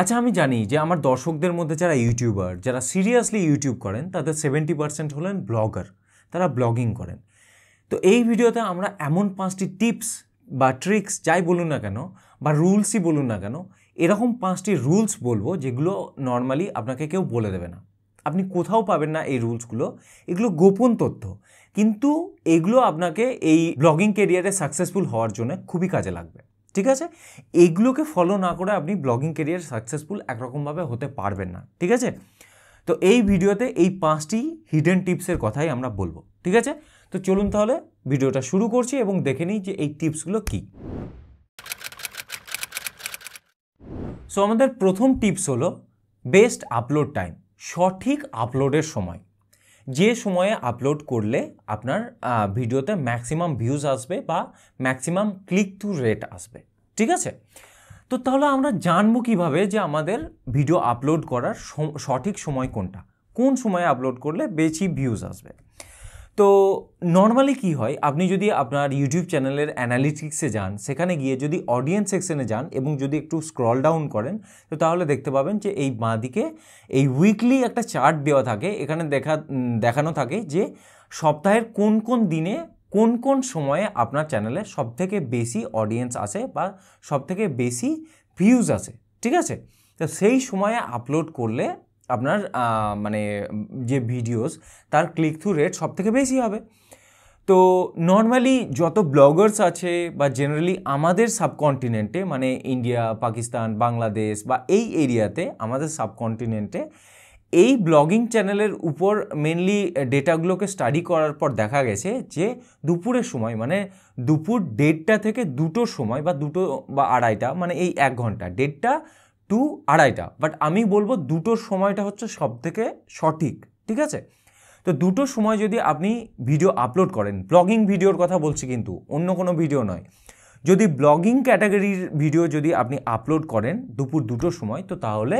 আচ্ছা আমি জানি যে আমার দর্শকদের মধ্যে যারা ইউটিউবার যারা সিরিয়াসলি ইউটিউব করেন তাদের সেভেন্টি পার্সেন্ট হলেন ব্লগার তারা ব্লগিং করেন তো এই ভিডিওতে আমরা এমন পাঁচটি টিপস বা ট্রিক্স যাই বলুন না কেন বা রুলসই বলুন না কেন এরকম পাঁচটি রুলস বলবো যেগুলো নর্মালি আপনাকে কেউ বলে দেবে না আপনি কোথাও পাবেন না এই রুলসগুলো এগুলো গোপন তথ্য কিন্তু এগুলো আপনাকে এই ব্লগিং কেরিয়ারে সাকসেসফুল হওয়ার জন্য খুবই কাজে লাগবে ঠিক আছে এইগুলোকে ফলো না করে আপনি ব্লগিং কেরিয়ার সাকসেসফুল একরকমভাবে হতে পারবেন না ঠিক আছে তো এই ভিডিওতে এই পাঁচটি হিডেন টিপসের কথাই আমরা বলবো ঠিক আছে তো চলুন তাহলে ভিডিওটা শুরু করছি এবং দেখে নিই যে এই টিপসগুলো কী সো আমাদের প্রথম টিপস হলো বেস্ট আপলোড টাইম সঠিক আপলোডের সময় যে সময়ে আপলোড করলে আপনার ভিডিওতে ম্যাক্সিমাম ভিউজ আসবে বা ম্যাক্সিমাম ক্লিক টু রেট আসবে ঠিক আছে তো তাহলে আমরা জানবো কিভাবে যে আমাদের ভিডিও আপলোড করার সঠিক সময় কোনটা কোন সময়ে আপলোড করলে বেশি ভিউজ আসবে তো নর্মালি কি হয় আপনি যদি আপনার ইউটিউব চ্যানেলের অ্যানালিটিক্সে যান সেখানে গিয়ে যদি অডিয়েন্স সেকশনে যান এবং যদি একটু স্ক্রল ডাউন করেন তো তাহলে দেখতে পাবেন যে এই দিকে এই উইকলি একটা চার্ট দেওয়া থাকে এখানে দেখা দেখানো থাকে যে সপ্তাহের কোন কোন দিনে কোন কোন সময়ে আপনার চ্যানেলে সবথেকে বেশি অডিয়েন্স আসে বা সবথেকে বেশি ভিউজ আসে ঠিক আছে তো সেই সময়ে আপলোড করলে আপনার মানে যে ভিডিওস তার ক্লিক থ্রু রেট সব থেকে বেশি হবে তো নর্মালি যত ব্লগার্স আছে বা জেনারেলি আমাদের সাবকন্টিনেন্টে মানে ইন্ডিয়া পাকিস্তান বাংলাদেশ বা এই এরিয়াতে আমাদের সাবকন্টিনেন্টে এই ব্লগিং চ্যানেলের উপর মেনলি ডেটাগুলোকে স্টাডি করার পর দেখা গেছে যে দুপুরের সময় মানে দুপুর দেড়টা থেকে দুটো সময় বা দুটো বা আড়াইটা মানে এই এক ঘন্টা দেড়টা টু আড়াইটা বাট আমি বলবো দুটোর সময়টা হচ্ছে সবথেকে সঠিক ঠিক আছে তো দুটো সময় যদি আপনি ভিডিও আপলোড করেন ব্লগিং ভিডিওর কথা বলছি কিন্তু অন্য কোনো ভিডিও নয় যদি ব্লগিং ক্যাটাগরির ভিডিও যদি আপনি আপলোড করেন দুপুর দুটোর সময় তো তাহলে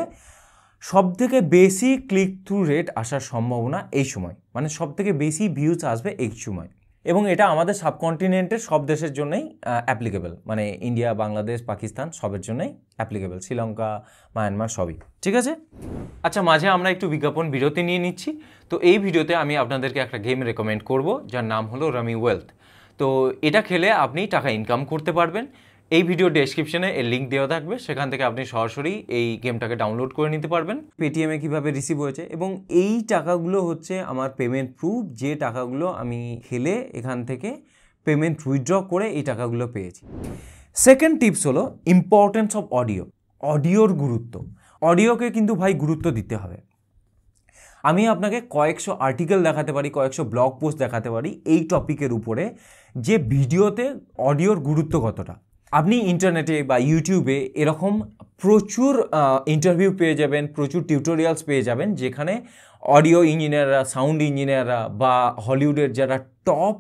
সব থেকে বেশি ক্লিক থ্রু রেট আসার সম্ভাবনা এই সময় মানে সব থেকে বেশি ভিউজ আসবে এই সময় এবং এটা আমাদের সাবকন্টিনেন্টের সব দেশের জন্যই অ্যাপ্লিকেবল মানে ইন্ডিয়া বাংলাদেশ পাকিস্তান সবের জন্যই অ্যাপ্লিকেবল শ্রীলঙ্কা মায়ানমার সবই ঠিক আছে আচ্ছা মাঝে আমরা একটু বিজ্ঞাপন বিরতি নিয়ে নিচ্ছি তো এই ভিডিওতে আমি আপনাদেরকে একটা গেম রেকমেন্ড করব যার নাম হলো রামি ওয়েলথ তো এটা খেলে আপনি টাকা ইনকাম করতে পারবেন এই ভিডিও ডেসক্রিপশনে এর লিঙ্ক দেওয়া থাকবে সেখান থেকে আপনি সরাসরি এই গেমটাকে ডাউনলোড করে নিতে পারবেন পেটিএমে কিভাবে রিসিভ হয়েছে এবং এই টাকাগুলো হচ্ছে আমার পেমেন্ট প্রুফ যে টাকাগুলো আমি খেলে এখান থেকে পেমেন্ট উইথড্র করে এই টাকাগুলো পেয়েছি সেকেন্ড টিপস হলো ইম্পর্টেন্স অফ অডিও অডিওর গুরুত্ব অডিওকে কিন্তু ভাই গুরুত্ব দিতে হবে আমি আপনাকে কয়েকশো আর্টিকেল দেখাতে পারি কয়েকশো ব্লগ পোস্ট দেখাতে পারি এই টপিকের উপরে যে ভিডিওতে অডিওর গুরুত্ব কতটা আপনি ইন্টারনেটে বা ইউটিউবে এরকম প্রচুর ইন্টারভিউ পেয়ে যাবেন প্রচুর টিউটোরিয়ালস পেয়ে যাবেন যেখানে অডিও ইঞ্জিনিয়াররা সাউন্ড ইঞ্জিনিয়াররা বা হলিউডের যারা টপ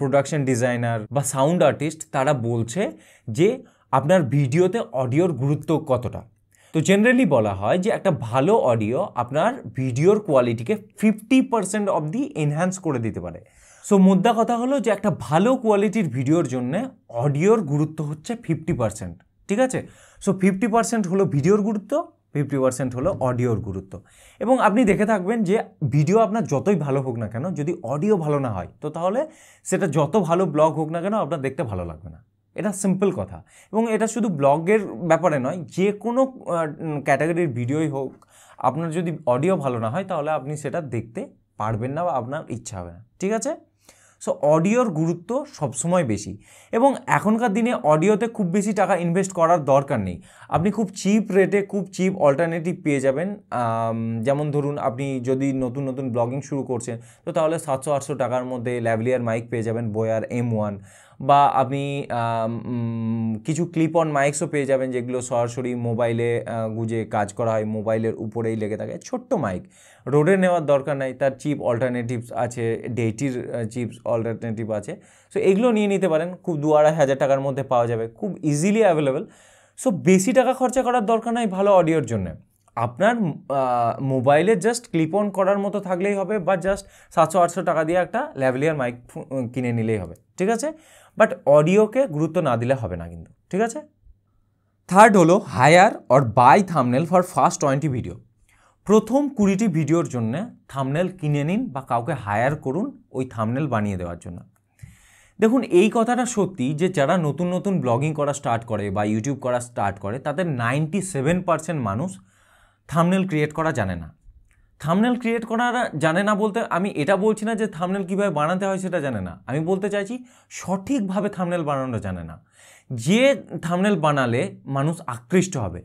প্রোডাকশন ডিজাইনার বা সাউন্ড আর্টিস্ট তারা বলছে যে আপনার ভিডিওতে অডিওর গুরুত্ব কতটা তো জেনারেলি বলা হয় যে একটা ভালো অডিও আপনার ভিডিওর কোয়ালিটিকে fifty percent of the enhance করে দিতে পারে সো মুদ্রা কথা হলো যে একটা ভালো কোয়ালিটির ভিডিওর জন্য অডিওর গুরুত্ব হচ্ছে ফিফটি পার্সেন্ট ঠিক আছে সো ফিফটি পার্সেন্ট হলো ভিডিওর গুরুত্ব ফিফটি পার্সেন্ট হলো অডিওর গুরুত্ব এবং আপনি দেখে থাকবেন যে ভিডিও আপনার যতই ভালো হোক না কেন যদি অডিও ভালো না হয় তো তাহলে সেটা যত ভালো ব্লগ হোক না কেন আপনার দেখতে ভালো লাগবে না এটা সিম্পল কথা এবং এটা শুধু ব্লগের ব্যাপারে নয় যে কোনো ক্যাটাগরির ভিডিওই হোক আপনার যদি অডিও ভালো না হয় তাহলে আপনি সেটা দেখতে পারবেন না বা আপনার ইচ্ছা হবে না ঠিক আছে সো অডিওর গুরুত্ব সবসময় বেশি এবং এখনকার দিনে অডিওতে খুব বেশি টাকা ইনভেস্ট করার দরকার নেই আপনি খুব চিপ রেটে খুব চিপ অল্টারনেটিভ পেয়ে যাবেন যেমন ধরুন আপনি যদি নতুন নতুন ব্লগিং শুরু করছেন তো তাহলে সাতশো আটশো টাকার মধ্যে ল্যাভলিয়ার মাইক পেয়ে যাবেন বোয়ার এম ওয়ান বা আপনি কিছু ক্লিপ অন মাইক্সও পেয়ে যাবেন যেগুলো সরাসরি মোবাইলে গুজে কাজ করা হয় মোবাইলের উপরেই লেগে থাকে ছোট্ট মাইক রোডে নেওয়ার দরকার নাই তার চিপ অল্টারনেটিভস আছে ডেটির চিপস অল্টারনেটিভ আছে সো এগুলো নিয়ে নিতে পারেন খুব দু আড়াই হাজার টাকার মধ্যে পাওয়া যাবে খুব ইজিলি অ্যাভেলেবেল সো বেশি টাকা খরচা করার দরকার নাই ভালো অডিওর জন্যে আপনার মোবাইলে জাস্ট ক্লিপ অন করার মতো থাকলেই হবে বা জাস্ট সাতশো আটশো টাকা দিয়ে একটা ল্যাভেলিয়ার মাইক কিনে নিলেই হবে ঠিক আছে বাট অডিওকে গুরুত্ব না দিলে হবে না কিন্তু ঠিক আছে থার্ড হলো hire or buy thumbnail for first twenty video প্রথম কুড়িটি ভিডিওর জন্য থামনেল কিনে নিন বা কাউকে হায়ার করুন ওই থামনেল বানিয়ে দেওয়ার জন্য দেখুন এই কথাটা সত্যি যে যারা নতুন নতুন ব্লগিং করা স্টার্ট করে বা ইউটিউব করা স্টার্ট করে তাদের নাইনটি সেভেন পার্সেন্ট মানুষ থামনেল ক্রিয়েট করা জানে না থামনেল ক্রিয়েট করা জানে না বলতে আমি এটা বলছি না যে থামনেল কীভাবে বানাতে হয় সেটা জানে না আমি বলতে চাইছি সঠিকভাবে থামনেল বানানো জানে না যে থামনেল বানালে মানুষ আকৃষ্ট হবে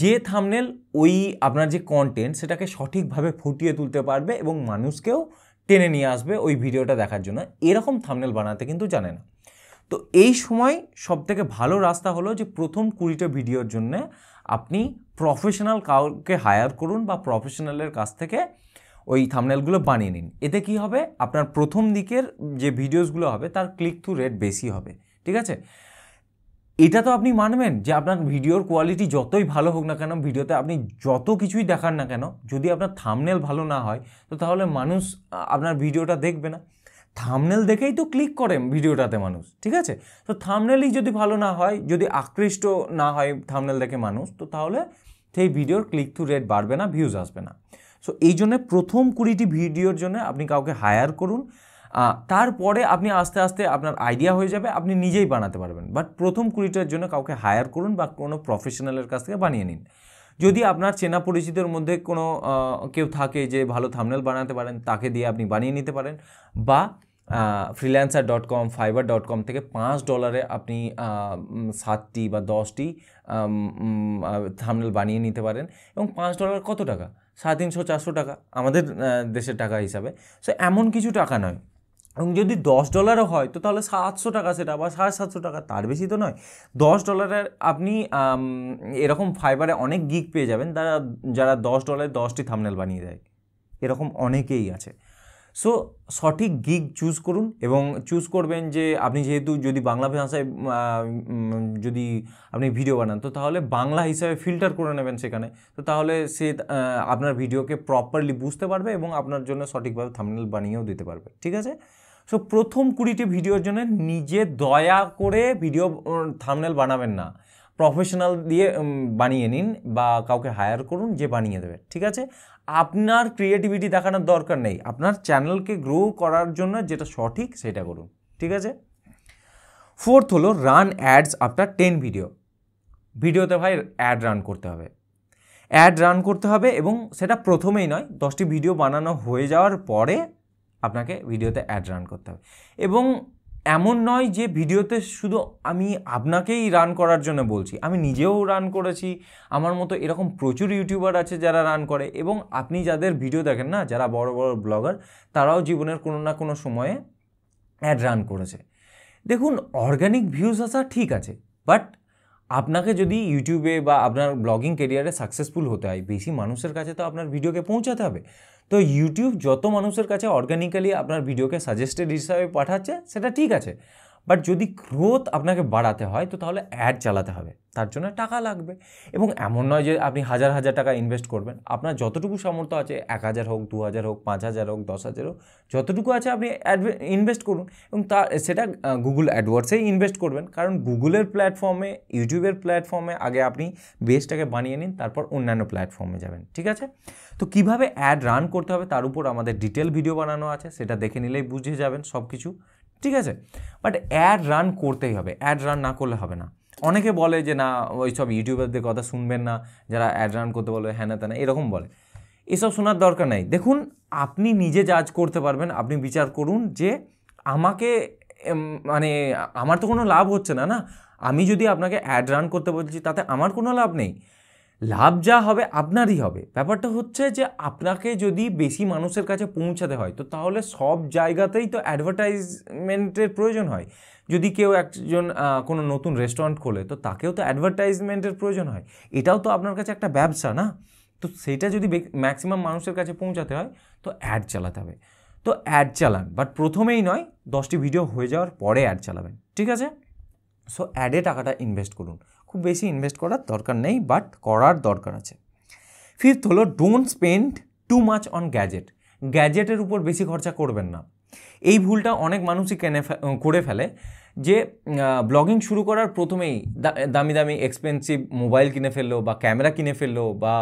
যে থামনেল ওই আপনার যে কন্টেন্ট সেটাকে সঠিকভাবে ফুটিয়ে তুলতে পারবে এবং মানুষকেও টেনে নিয়ে আসবে ওই ভিডিওটা দেখার জন্য এরকম থামনেল বানাতে কিন্তু জানে না তো এই সময় সব থেকে ভালো রাস্তা হলো যে প্রথম কুড়িটা ভিডিওর জন্য আপনি প্রফেশনাল কাউকে হায়ার করুন বা প্রফেশনালের কাছ থেকে ওই থামনেলগুলো বানিয়ে নিন এতে কি হবে আপনার প্রথম দিকের যে ভিডিওসগুলো হবে তার ক্লিক থ্রু রেট বেশি হবে ঠিক আছে এটা তো আপনি মানবেন যে আপনার ভিডিওর কোয়ালিটি যতই ভালো হোক না কেন ভিডিওতে আপনি যত কিছুই দেখান না কেন যদি আপনার থামনেল ভালো না হয় তো তাহলে মানুষ আপনার ভিডিওটা দেখবে না থামনেল দেখেই তো ক্লিক করেন ভিডিওটাতে মানুষ ঠিক আছে তো থামনেলই যদি ভালো না হয় যদি আকৃষ্ট না হয় থামনেল দেখে মানুষ তো তাহলে সেই ভিডিওর ক্লিক থ্রু রেট বাড়বে না ভিউজ আসবে না সো এই জন্যে প্রথম কুড়িটি ভিডিওর জন্য আপনি কাউকে হায়ার করুন তারপরে আপনি আস্তে আস্তে আপনার আইডিয়া হয়ে যাবে আপনি নিজেই বানাতে পারবেন বাট প্রথম কুড়িটার জন্য কাউকে হায়ার করুন বা কোনো প্রফেশনালের কাছ থেকে বানিয়ে নিন যদি আপনার চেনা পরিচিতের মধ্যে কোনো কেউ থাকে যে ভালো থামনেল বানাতে পারেন তাকে দিয়ে আপনি বানিয়ে নিতে পারেন বা freelancer dot com Fiverr dot com থেকে পাঁচ ডলারে আপনি সাতটি বা দশটি থামনেল বানিয়ে নিতে পারেন এবং পাঁচ ডলার কত টাকা সাড়ে তিনশো চারশো টাকা আমাদের দেশের টাকা হিসাবে সো এমন কিছু টাকা নয় এবং যদি দশ ডলারও হয় তো তাহলে সাতশো টাকা সেটা বা সাড়ে সাতশো টাকা তার বেশি তো নয় দশ ডলারের আপনি এরকম ফাইবারে অনেক গিক পেয়ে যাবেন তারা যারা দশ ডলারে দশটি থামনেল বানিয়ে দেয় এরকম অনেকেই আছে সো সঠিক গিগ চুজ করুন এবং চুজ করবেন যে আপনি যেহেতু যদি বাংলা ভাষায় যদি আপনি ভিডিও বানান তো তাহলে বাংলা হিসাবে ফিল্টার করে নেবেন সেখানে তো তাহলে সে আপনার ভিডিওকে প্রপারলি বুঝতে পারবে এবং আপনার জন্য সঠিকভাবে থামনেল বানিয়েও দিতে পারবে ঠিক আছে সো প্রথম কুড়িটি ভিডিওর জন্য নিজে দয়া করে ভিডিও থামনেল বানাবেন না প্রফেশনাল দিয়ে বানিয়ে নিন বা কাউকে হায়ার করুন যে বানিয়ে দেবে ঠিক আছে আপনার ক্রিয়েটিভিটি দেখানোর দরকার নেই আপনার চ্যানেলকে গ্রো করার জন্য যেটা সঠিক সেটা করুন ঠিক আছে ফোর্থ হলো run ads after ten video ভিডিওতে ভাই অ্যাড রান করতে হবে অ্যাড রান করতে হবে এবং সেটা প্রথমেই নয় দশটি ভিডিও বানানো হয়ে যাওয়ার পরে আপনাকে ভিডিওতে অ্যাড রান করতে হবে এবং এমন নয় যে ভিডিওতে শুধু আমি আপনাকেই রান করার জন্য বলছি আমি নিজেও রান করেছি আমার মতো এরকম প্রচুর ইউটিউবার আছে যারা রান করে এবং আপনি যাদের ভিডিও দেখেন না যারা বড় বড় ব্লগার তারাও জীবনের কোনো না কোনো সময়ে অ্যাড রান করেছে দেখুন অর্গ্যানিক ভিউজ আসা ঠিক আছে বাট আপনাকে যদি ইউটিউবে বা আপনার ব্লগিং কেরিয়ারে সাকসেসফুল হতে হয় বেশি মানুষের কাছে তো আপনার ভিডিওকে পৌঁছাতে হবে তো ইউটিউব যত মানুষের কাছে অর্গ্যানিক্যালি আপনার ভিডিওকে সাজেস্টেড হিসাবে পাঠাচ্ছে সেটা ঠিক আছে বাট যদি গ্রোথ আপনাকে বাড়াতে হয় তো তাহলে অ্যাড চালাতে হবে তার জন্য টাকা লাগবে এবং এমন নয় যে আপনি হাজার হাজার টাকা ইনভেস্ট করবেন আপনার যতটুকু সামর্থ্য আছে এক হাজার হোক দু হাজার হোক পাঁচ হাজার হোক দশ হাজার হোক যতটুকু আছে আপনি ইনভেস্ট করুন এবং তা সেটা গুগল অ্যাডওয়ার্ডসেই ইনভেস্ট করবেন কারণ গুগলের প্ল্যাটফর্মে ইউটিউবের প্ল্যাটফর্মে আগে আপনি বেসটাকে বানিয়ে নিন তারপর অন্যান্য প্ল্যাটফর্মে যাবেন ঠিক আছে তো কিভাবে অ্যাড রান করতে হবে তার উপর আমাদের ডিটেল ভিডিও বানানো আছে সেটা দেখে নিলেই বুঝে যাবেন সব কিছু ঠিক আছে বাট অ্যাড রান করতেই হবে অ্যাড রান না করলে হবে না অনেকে বলে যে না ওই সব ইউটিউবারদের কথা শুনবেন না যারা অ্যাড রান করতে বলে হ্যাঁ না তা না এরকম বলে এসব শোনার দরকার নাই দেখুন আপনি নিজে জাজ করতে পারবেন আপনি বিচার করুন যে আমাকে মানে আমার তো কোনো লাভ হচ্ছে না না আমি যদি আপনাকে অ্যাড রান করতে বলছি তাতে আমার কোনো লাভ নেই লাভ যা হবে আপনারই হবে ব্যাপারটা হচ্ছে যে আপনাকে যদি বেশি মানুষের কাছে পৌঁছাতে হয় তো তাহলে সব জায়গাতেই তো অ্যাডভার্টাইজমেন্টের প্রয়োজন হয় যদি কেউ একজন কোনো নতুন রেস্টুরেন্ট খোলে তো তাকেও তো অ্যাডভার্টাইজমেন্টের প্রয়োজন হয় এটাও তো আপনার কাছে একটা ব্যবসা না তো সেটা যদি ম্যাক্সিমাম মানুষের কাছে পৌঁছাতে হয় তো অ্যাড চালাতে হবে তো অ্যাড চালান বাট প্রথমেই নয় দশটি ভিডিও হয়ে যাওয়ার পরে অ্যাড চালাবেন ঠিক আছে সো অ্যাডে টাকাটা ইনভেস্ট করুন খুব বেশি ইনভেস্ট করার দরকার নেই বাট করার দরকার আছে ফিফথ হলো don't spend too much on gadget গ্যাজেটের উপর বেশি খরচা করবেন না এই ভুলটা অনেক মানুষই কেনে করে ফেলে যে ব্লগিং শুরু করার প্রথমেই দামি দামি এক্সপেন্সিভ মোবাইল কিনে ফেললো বা ক্যামেরা কিনে ফেললো বা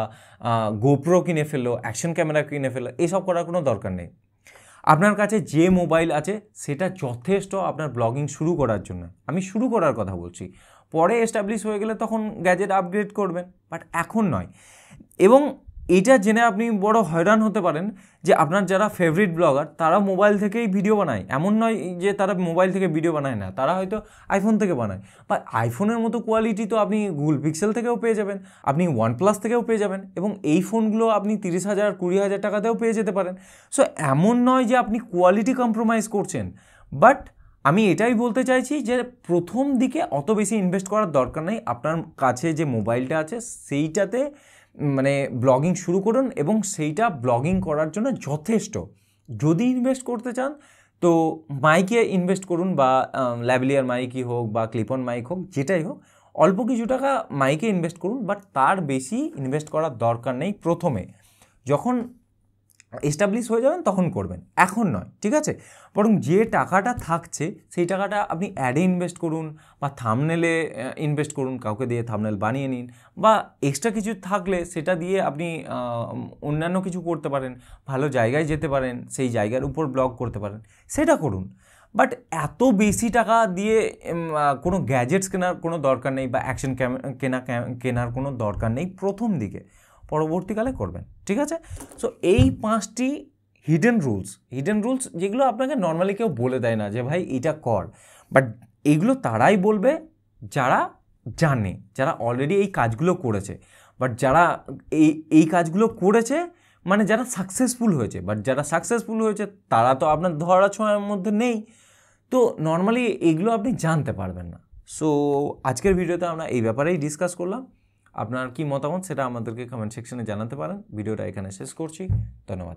গোপ্রো কিনে ফেললো অ্যাকশন ক্যামেরা কিনে ফেললো এসব করার কোনো দরকার নেই আপনার কাছে যে মোবাইল আছে সেটা যথেষ্ট আপনার ব্লগিং শুরু করার জন্য আমি শুরু করার কথা বলছি পরে এস্টাবলিশ হয়ে গেলে তখন গ্যাজেট আপগ্রেড করবেন বাট এখন নয় এবং এটা জেনে আপনি বড় হয়রান হতে পারেন যে আপনার যারা ফেভারিট ব্লগার তারা মোবাইল থেকেই ভিডিও বানায় এমন নয় যে তারা মোবাইল থেকে ভিডিও বানায় না তারা হয়তো আইফোন থেকে বানায় বা আইফোনের মতো কোয়ালিটি তো আপনি গুগল পিক্সেল থেকেও পেয়ে যাবেন আপনি ওয়ান প্লাস থেকেও পেয়ে যাবেন এবং এই ফোনগুলো আপনি তিরিশ হাজার কুড়ি হাজার টাকাতেও পেয়ে যেতে পারেন সো এমন নয় যে আপনি কোয়ালিটি কম্প্রোমাইজ করছেন বাট আমি এটাই বলতে চাইছি যে প্রথম দিকে অত বেশি ইনভেস্ট করার দরকার নেই আপনার কাছে যে মোবাইলটা আছে সেইটাতে মানে ব্লগিং শুরু করুন এবং সেইটা ব্লগিং করার জন্য যথেষ্ট যদি ইনভেস্ট করতে চান তো মাইকে ইনভেস্ট করুন বা ল্যাবলিয়ার মাইকই হোক বা ক্লিপন মাইক হোক যেটাই হোক অল্প কিছু টাকা মাইকে ইনভেস্ট করুন বাট তার বেশি ইনভেস্ট করার দরকার নেই প্রথমে যখন এস্টাবলিশ হয়ে যাবেন তখন করবেন এখন নয় ঠিক আছে বরং যে টাকাটা থাকছে সেই টাকাটা আপনি অ্যাডে ইনভেস্ট করুন বা থামনেলে ইনভেস্ট করুন কাউকে দিয়ে থামনেল বানিয়ে নিন বা এক্সট্রা কিছু থাকলে সেটা দিয়ে আপনি অন্যান্য কিছু করতে পারেন ভালো জায়গায় যেতে পারেন সেই জায়গার উপর ব্লগ করতে পারেন সেটা করুন বাট এত বেশি টাকা দিয়ে কোনো গ্যাজেটস কেনার কোনো দরকার নেই বা অ্যাকশন কেনা কেনার কোনো দরকার নেই প্রথম দিকে পরবর্তীকালে করবেন ঠিক আছে সো এই পাঁচটি হিডেন রুলস হিডেন রুলস যেগুলো আপনাকে নর্মালি কেউ বলে দেয় না যে ভাই এটা কর বাট এইগুলো তারাই বলবে যারা জানে যারা অলরেডি এই কাজগুলো করেছে বাট যারা এই এই কাজগুলো করেছে মানে যারা সাকসেসফুল হয়েছে বাট যারা সাকসেসফুল হয়েছে তারা তো আপনার ধরা ছোঁয়ার মধ্যে নেই তো নর্মালি এগুলো আপনি জানতে পারবেন না সো আজকের ভিডিওতে আমরা এই ব্যাপারেই ডিসকাস করলাম আপনার কি মতামত সেটা আমাদেরকে কমেন্ট সেকশনে জানাতে পারেন ভিডিওটা এখানে শেষ করছি ধন্যবাদ